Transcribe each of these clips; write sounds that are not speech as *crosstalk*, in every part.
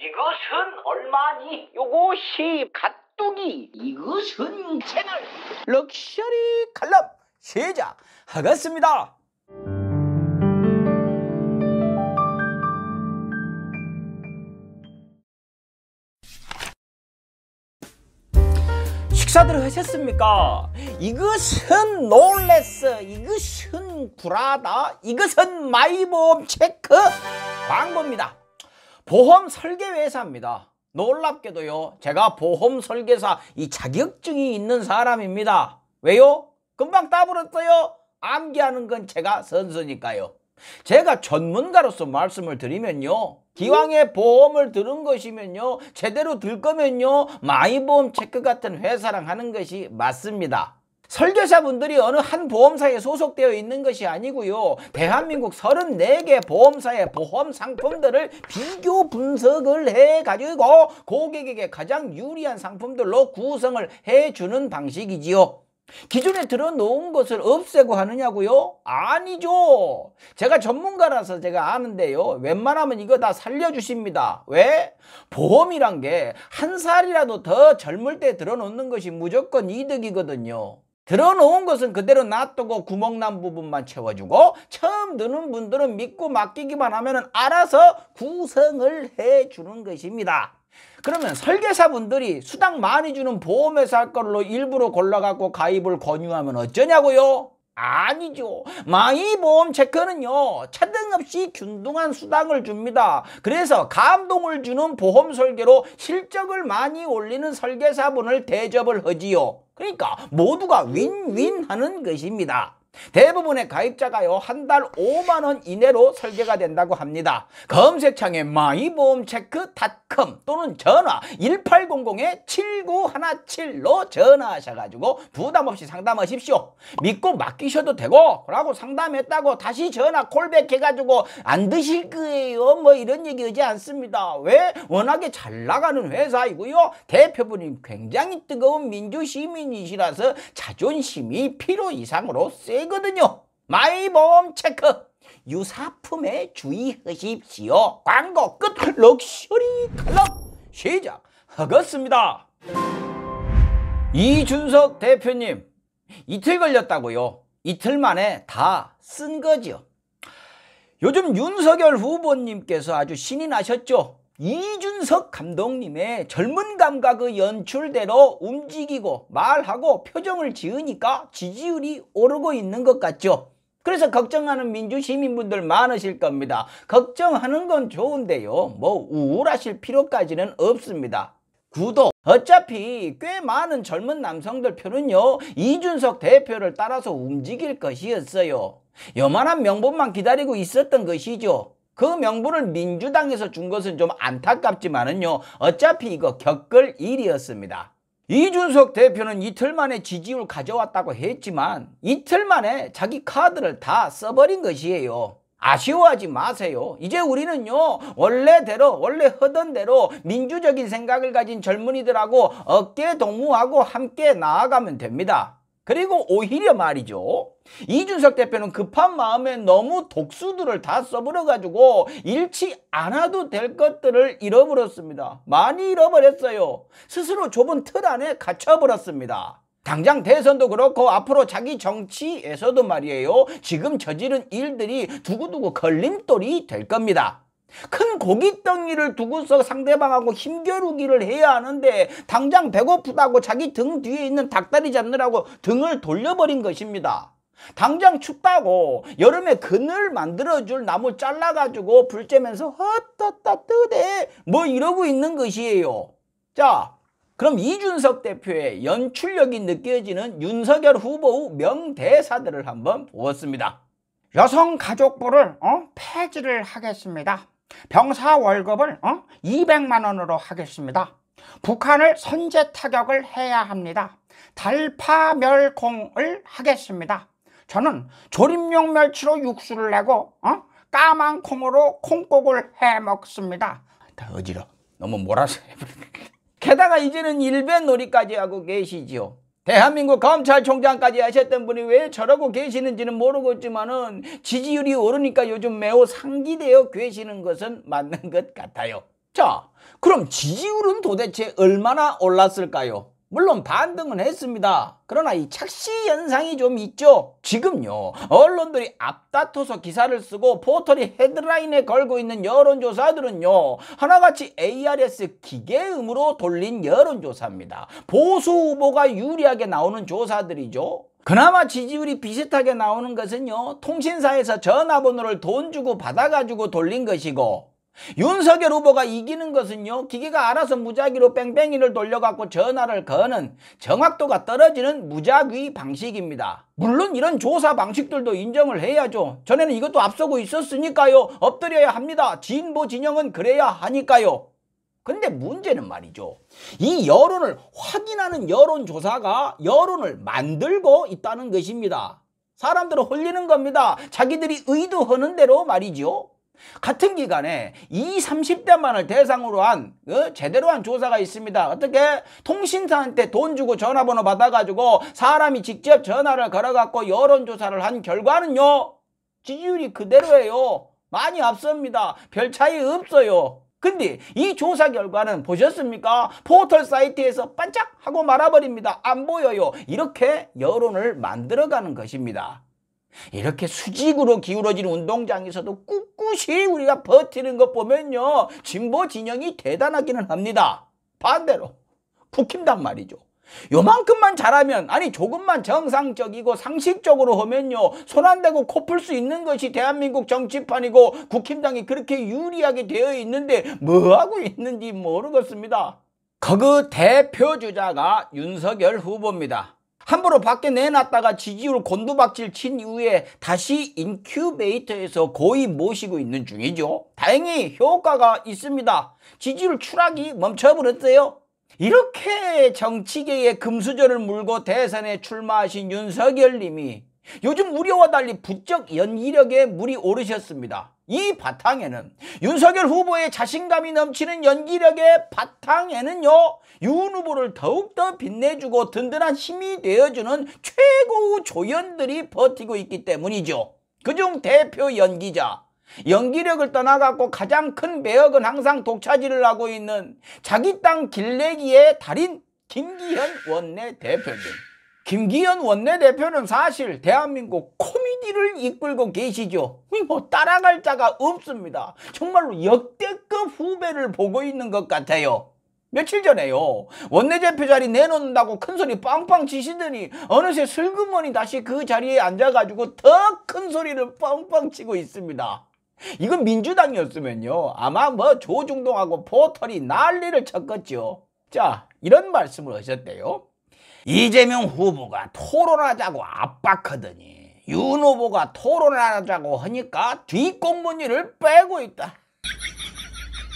이것은 얼마니? 요것이 가뚜기. 이것은 채널. 럭셔리 칼럼 시작하겠습니다. 식사들 하셨습니까? 이것은 놀랬어 이것은 불하다 이것은 마이보험 체크 광고입니다 보험 설계회사입니다. 놀랍게도요. 제가 보험 설계사 이 자격증이 있는 사람입니다. 왜요? 금방 따버렸어요. 암기하는 건 제가 선수니까요. 제가 전문가로서 말씀을 드리면요. 기왕에 보험을 들은 것이면요. 제대로 들 거면요. 마이보험 체크 같은 회사랑 하는 것이 맞습니다. 설계사분들이 어느 한 보험사에 소속되어 있는 것이 아니고요. 대한민국 34개 보험사의 보험 상품들을 비교 분석을 해가지고 고객에게 가장 유리한 상품들로 구성을 해주는 방식이지요. 기존에 들어놓은 것을 없애고 하느냐고요? 아니죠. 제가 전문가라서 제가 아는데요. 웬만하면 이거 다 살려주십니다. 왜? 보험이란 게 한 살이라도 더 젊을 때 들어놓는 것이 무조건 이득이거든요. 들어놓은 것은 그대로 놔두고 구멍난 부분만 채워주고 처음 드는 분들은 믿고 맡기기만 하면 알아서 구성을 해주는 것입니다. 그러면 설계사분들이 수당 많이 주는 보험회사 할 걸로 일부러 골라갖고 가입을 권유하면 어쩌냐고요? 아니죠. 망이보험 체크는요. 차등없이 균등한 수당을 줍니다. 그래서 감동을 주는 보험 설계로 실적을 많이 올리는 설계사분을 대접을 하지요. 그러니까 모두가 윈윈 하는 것입니다. 대부분의 가입자가요 한 달 5만원 이내로 설계가 된다고 합니다 검색창에 마이보험체크닷컴 또는 전화 1800-7917로 전화하셔가지고 부담없이 상담하십시오 믿고 맡기셔도 되고 라고 상담했다고 다시 전화 콜백해가지고 안 드실 거예요 뭐 이런 얘기 하지 않습니다 왜? 워낙에 잘 나가는 회사이고요 대표분이 굉장히 뜨거운 민주시민이시라서 자존심이 필요 이상으로 세게 아니거든요. 마이보 체크. 유사품에 주의하십시오. 광고 끝. 럭셔리 클럽 시작하겠습니다. 이준석 대표님, 이틀 걸렸다고요. 이틀 만에 다 쓴 거죠. 요즘 윤석열 후보님께서 아주 신이 나셨죠. 이준석 감독님의 젊은 감각의 연출대로 움직이고 말하고 표정을 지으니까 지지율이 오르고 있는 것 같죠. 그래서 걱정하는 민주 시민분들 많으실 겁니다. 걱정하는 건 좋은데요. 뭐 우울하실 필요까지는 없습니다. 구독 어차피 꽤 많은 젊은 남성들 표는요 이준석 대표를 따라서 움직일 것이었어요. 요만한 명분만 기다리고 있었던 것이죠. 그 명분을 민주당에서 준 것은 좀 안타깝지만은요. 어차피 이거 겪을 일이었습니다. 이준석 대표는 이틀 만에 지지율 가져왔다고 했지만 이틀 만에 자기 카드를 다 써버린 것이에요. 아쉬워하지 마세요. 이제 우리는요 원래대로 원래 허던 대로 민주적인 생각을 가진 젊은이들하고 어깨 동무하고 함께 나아가면 됩니다. 그리고 오히려 말이죠. 이준석 대표는 급한 마음에 너무 독수들을 다 써버려가지고 잃지 않아도 될 것들을 잃어버렸습니다. 많이 잃어버렸어요. 스스로 좁은 틀 안에 갇혀버렸습니다. 당장 대선도 그렇고 앞으로 자기 정치에서도 말이에요. 지금 저지른 일들이 두고두고 걸림돌이 될 겁니다. 큰 고깃덩이를 두고서 상대방하고 힘겨루기를 해야 하는데 당장 배고프다고 자기 등 뒤에 있는 닭다리 잡느라고 등을 돌려버린 것입니다. 당장 춥다고 여름에 그늘 만들어줄 나무 잘라가지고 불 쬐면서 헛헛다 뜨대 뭐 이러고 있는 것이에요. 자 그럼 이준석 대표의 연출력이 느껴지는 윤석열 후보의 명대사들을 한번 보았습니다. 여성가족부를 어? 폐지를 하겠습니다. 병사 월급을 어? 200만 원으로 하겠습니다. 북한을 선제 타격을 해야 합니다. 달파 멸공을 하겠습니다. 저는 조림용 멸치로 육수를 내고 어? 까만 콩으로 콩국을 해 먹습니다. 다 어지러. 너무 몰아서. *laughs* 게다가 이제는 일변 놀이까지 하고 계시지요. 대한민국 검찰총장까지 하셨던 분이 왜 저러고 계시는지는 모르겠지만은 지지율이 오르니까 요즘 매우 상기되어 계시는 것은 맞는 것 같아요. 자, 그럼 지지율은 도대체 얼마나 올랐을까요? 물론 반등은 했습니다. 그러나 이 착시 현상이 좀 있죠. 지금요 언론들이 앞다퉈서 기사를 쓰고 포털이 헤드라인에 걸고 있는 여론조사들은요 하나같이 ARS 기계음으로 돌린 여론조사입니다. 보수 후보가 유리하게 나오는 조사들이죠. 그나마 지지율이 비슷하게 나오는 것은요 통신사에서 전화번호를 돈 주고 받아가지고 돌린 것이고 윤석열 후보가 이기는 것은요 기계가 알아서 무작위로 뺑뺑이를 돌려갖고 전화를 거는 정확도가 떨어지는 무작위 방식입니다. 물론 이런 조사 방식들도 인정을 해야죠. 전에는 이것도 앞서고 있었으니까요. 엎드려야 합니다. 진보 진영은 그래야 하니까요. 근데 문제는 말이죠. 이 여론을 확인하는 여론조사가 여론을 만들고 있다는 것입니다. 사람들을 홀리는 겁니다. 자기들이 의도하는 대로 말이죠. 같은 기간에 이 30대만을 대상으로 한 어? 제대로 한 조사가 있습니다. 어떻게 통신사한테 돈 주고 전화번호 받아가지고 사람이 직접 전화를 걸어갖고 여론조사를 한 결과는요. 지지율이 그대로예요. 많이 앞섭니다. 별 차이 없어요. 근데 이 조사 결과는 보셨습니까? 포털 사이트에서 반짝하고 말아버립니다. 안 보여요. 이렇게 여론을 만들어가는 것입니다. 이렇게 수직으로 기울어진 운동장에서도 꿋꿋이 우리가 버티는 것 보면요. 진보 진영이 대단하기는 합니다. 반대로 국힘당 말이죠. 요만큼만 잘하면 아니 조금만 정상적이고 상식적으로 하면요 손 안 대고 코풀 수 있는 것이 대한민국 정치판이고 국힘당이 그렇게 유리하게 되어 있는데 뭐하고 있는지 모르겠습니다. 그 대표 주자가 윤석열 후보입니다. 함부로 밖에 내놨다가 지지율 곤두박질 친 이후에 다시 인큐베이터에서 거의 모시고 있는 중이죠. 다행히 효과가 있습니다. 지지율 추락이 멈춰버렸어요. 이렇게 정치계의 금수저를 물고 대선에 출마하신 윤석열 님이 요즘 우려와 달리 부쩍 연기력에 물이 오르셨습니다. 이 바탕에는 윤석열 후보의 자신감이 넘치는 연기력의 바탕에는요 윤 후보를 더욱더 빛내주고 든든한 힘이 되어주는 최고의 조연들이 버티고 있기 때문이죠 그중 대표 연기자 연기력을 떠나갖고 가장 큰 배역은 항상 독차지를 하고 있는 자기 땅 길내기의 달인 김기현 원내 대표입니다 김기현 원내대표는 사실 대한민국 코미디를 이끌고 계시죠. 뭐 따라갈 자가 없습니다. 정말로 역대급 후배를 보고 있는 것 같아요. 며칠 전에요. 원내대표 자리 내놓는다고 큰소리 빵빵 치시더니 어느새 슬그머니 다시 그 자리에 앉아가지고 더 큰 소리를 빵빵 치고 있습니다. 이건 민주당이었으면요. 아마 뭐 조중동하고 포털이 난리를 쳤겠죠. 자, 이런 말씀을 하셨대요. 이재명 후보가 토론하자고 압박하더니 윤 후보가 토론하자고 하니까 뒷공무니를 빼고 있다.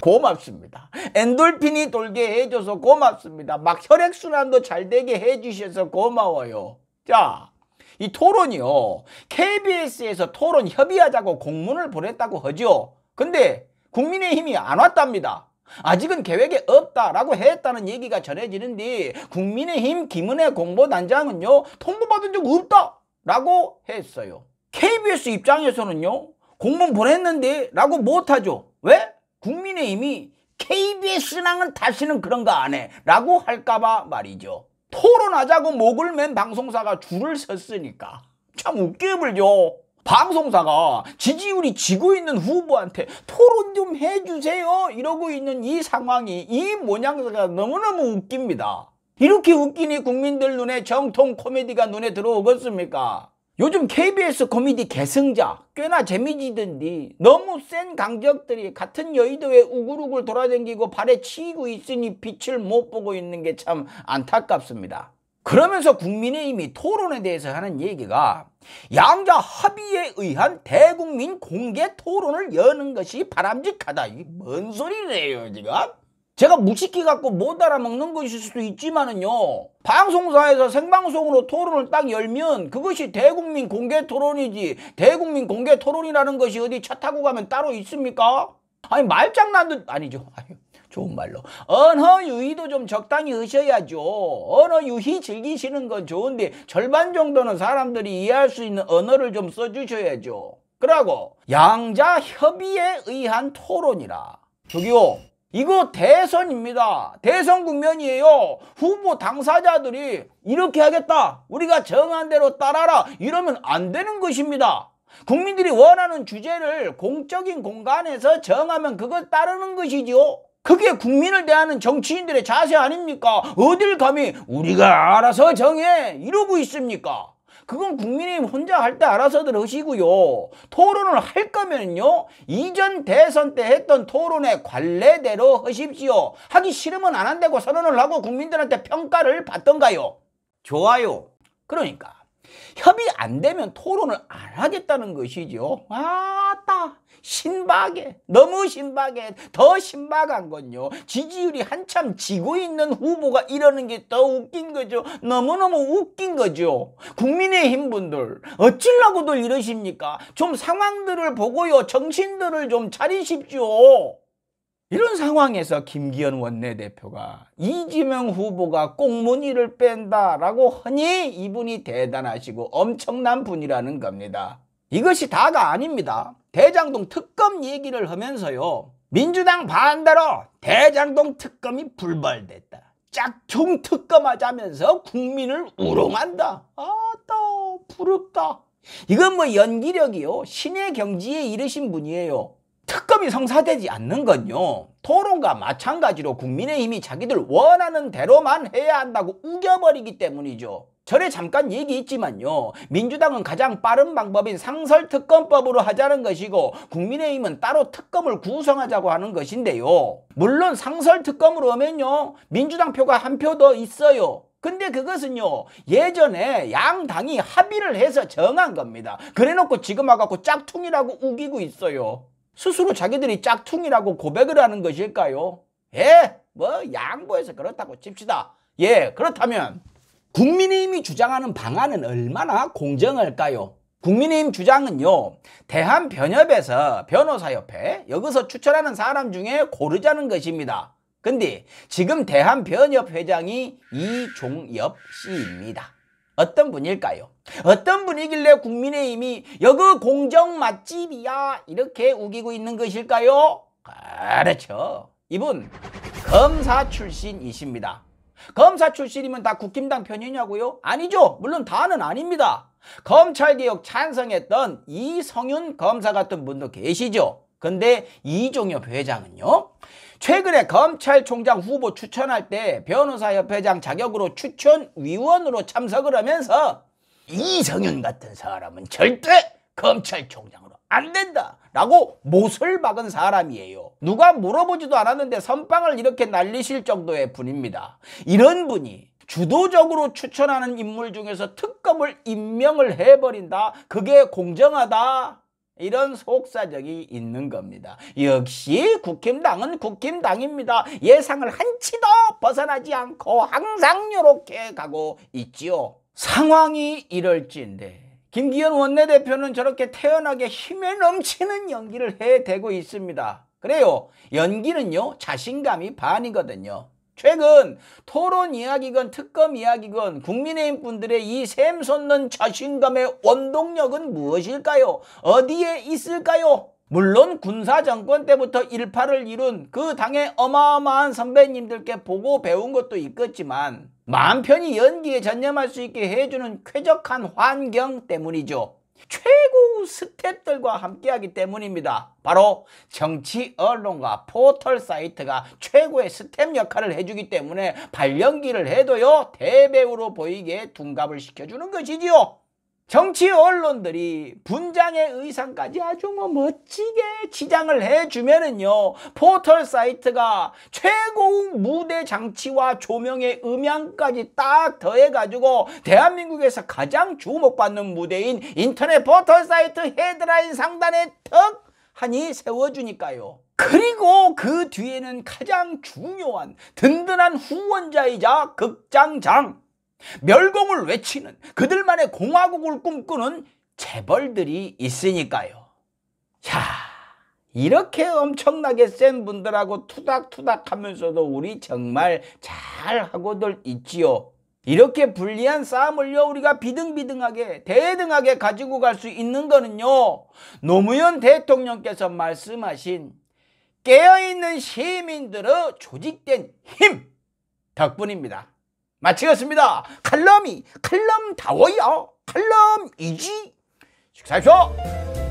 고맙습니다. 엔돌핀이 돌게 해줘서 고맙습니다. 막 혈액순환도 잘 되게 해주셔서 고마워요. 자, 이 토론이요. KBS에서 토론 협의하자고 공문을 보냈다고 하죠. 근데 국민의힘이 안 왔답니다. 아직은 계획에 없다라고 했다는 얘기가 전해지는데 국민의힘 김은혜 공보단장은요 통보받은 적 없다라고 했어요. KBS 입장에서는요 공문 보냈는데 라고 못하죠. 왜? 국민의힘이 KBS랑은 다시는 그런 거 안 해. 라고 할까봐 말이죠. 토론하자고 목을 맨 방송사가 줄을 섰으니까. 참 웃겨 불죠. 방송사가 지지율이 지고 있는 후보한테 토론 좀 해주세요 이러고 있는 이 상황이 이 모양새가 너무너무 웃깁니다. 이렇게 웃기니 국민들 눈에 정통 코미디가 눈에 들어오겠습니까? 요즘 KBS 코미디 개승자 꽤나 재미지던디 너무 센 강적들이 같은 여의도에 우글우글 돌아다니고 발에 치이고 있으니 빛을 못 보고 있는 게 참 안타깝습니다. 그러면서 국민의힘이 토론에 대해서 하는 얘기가 양자 합의에 의한 대국민 공개 토론을 여는 것이 바람직하다. 이게 뭔 소리래요 지금? 제가 무식해 갖고 못 알아먹는 것일 수도 있지만은요 방송사에서 생방송으로 토론을 딱 열면 그것이 대국민 공개 토론이지 대국민 공개 토론이라는 것이 어디 차 타고 가면 따로 있습니까? 아니 말장난도 아니죠 아니, 좋은 말로 언어 유희도 좀 적당히 하셔야죠 언어 유희 즐기시는 건 좋은데 절반 정도는 사람들이 이해할 수 있는 언어를 좀 써주셔야죠 그러고 양자 협의에 의한 토론이라 저기요 이거 대선입니다. 대선 국면이에요. 후보 당사자들이 이렇게 하겠다. 우리가 정한 대로 따라라. 이러면 안 되는 것입니다. 국민들이 원하는 주제를 공적인 공간에서 정하면 그걸 따르는 것이지요. 그게 국민을 대하는 정치인들의 자세 아닙니까? 어딜 감히 우리가 알아서 정해 이러고 있습니까? 그건 국민이 혼자 할 때 알아서들 하시고요. 토론을 할 거면요. 이전 대선 때 했던 토론의 관례대로 하십시오. 하기 싫으면 안 한다고 선언을 하고 국민들한테 평가를 받던가요. 좋아요. 그러니까 협의 안 되면 토론을 안 하겠다는 것이죠. 아따 신박해 너무 신박해 더 신박한 건요 지지율이 한참 지고 있는 후보가 이러는 게 더 웃긴 거죠 너무너무 웃긴 거죠 국민의힘 분들 어찌려고들 이러십니까 좀 상황들을 보고요 정신들을 좀 차리십시오 이런 상황에서 김기현 원내대표가 이재명 후보가 꽁무니를 뺀다라고 하니 이분이 대단하시고 엄청난 분이라는 겁니다. 이것이 다가 아닙니다. 대장동 특검 얘기를 하면서요. 민주당 반대로 대장동 특검이 불발됐다. 짝퉁 특검하자면서 국민을 우롱한다. 아따 부럽다. 이건 뭐 연기력이요. 신의 경지에 이르신 분이에요. 특검이 성사되지 않는 건요. 토론과 마찬가지로 국민의힘이 자기들 원하는 대로만 해야 한다고 우겨버리기 때문이죠. 전에 잠깐 얘기 있지만요. 민주당은 가장 빠른 방법인 상설특검법으로 하자는 것이고 국민의힘은 따로 특검을 구성하자고 하는 것인데요. 물론 상설특검으로 하면요. 민주당 표가 한 표 더 있어요. 근데 그것은요 예전에 양당이 합의를 해서 정한 겁니다 그래놓고 지금 와갖고 짝퉁이라고 우기고 있어요 스스로 자기들이 짝퉁이라고 고백을 하는 것일까요? 예, 뭐 양보해서 그렇다고 칩시다. 예, 그렇다면 국민의힘이 주장하는 방안은 얼마나 공정할까요? 국민의힘 주장은요 대한변협에서 변호사협회 여기서 추천하는 사람 중에 고르자는 것입니다 근데 지금 대한변협 회장이 이종엽 씨입니다 어떤 분일까요? 어떤 분이길래 국민의힘이 여그 공정 맛집이야 이렇게 우기고 있는 것일까요? 그렇죠. 이분 검사 출신이십니다. 검사 출신이면 다 국힘당 편이냐고요? 아니죠. 물론 다는 아닙니다. 검찰개혁 찬성했던 이성윤 검사 같은 분도 계시죠. 근데 이종엽 회장은요. 최근에 검찰총장 후보 추천할 때 변호사협회장 자격으로 추천위원으로 참석을 하면서 이성윤 같은 사람은 절대 검찰총장으로 안 된다 라고 못을 박은 사람이에요 누가 물어보지도 않았는데 선빵을 이렇게 날리실 정도의 분입니다 이런 분이 주도적으로 추천하는 인물 중에서 특검을 임명을 해버린다 그게 공정하다 이런 속사정이 있는 겁니다. 역시 국힘당은 국힘당입니다. 예상을 한치 도 벗어나지 않고 항상 이렇게 가고 있지요. 상황이 이럴지인데 김기현 원내대표는 저렇게 태연하게 힘에 넘치는 연기를 해대고 있습니다. 그래요. 연기는요 자신감이 반이거든요. 최근 토론 이야기건 특검 이야기건 국민의힘 분들의 이 샘솟는 자신감의 원동력은 무엇일까요? 어디에 있을까요? 물론 군사정권 때부터 일파를 이룬 그 당의 어마어마한 선배님들께 보고 배운 것도 있겠지만 마음 편히 연기에 전념할 수 있게 해주는 쾌적한 환경 때문이죠. 최고 스탭들과 함께하기 때문입니다. 바로 정치 언론과 포털 사이트가 최고의 스탭 역할을 해주기 때문에 발연기를 해도요 대배우로 보이게 둔갑을 시켜주는 것이지요. 정치 언론들이 분장의 의상까지 아주 뭐 멋지게 치장을 해주면은요 포털 사이트가 최고 무대 장치와 조명의 음향까지 딱 더해가지고 대한민국에서 가장 주목받는 무대인 인터넷 포털 사이트 헤드라인 상단에 턱 하니 세워주니까요. 그리고 그 뒤에는 가장 중요한 든든한 후원자이자 극장장 멸공을 외치는 그들만의 공화국을 꿈꾸는 재벌들이 있으니까요. 야, 이렇게 엄청나게 센 분들하고 투닥투닥 하면서도 우리 정말 잘하고들 있지요. 이렇게 불리한 싸움을요 우리가 비등비등하게 대등하게 가지고 갈 수 있는 거는요 노무현 대통령께서 말씀하신 깨어있는 시민들의 조직된 힘 덕분입니다. 마치겠습니다. 칼럼이 칼럼다워야 칼럼이지. 식사하십시오.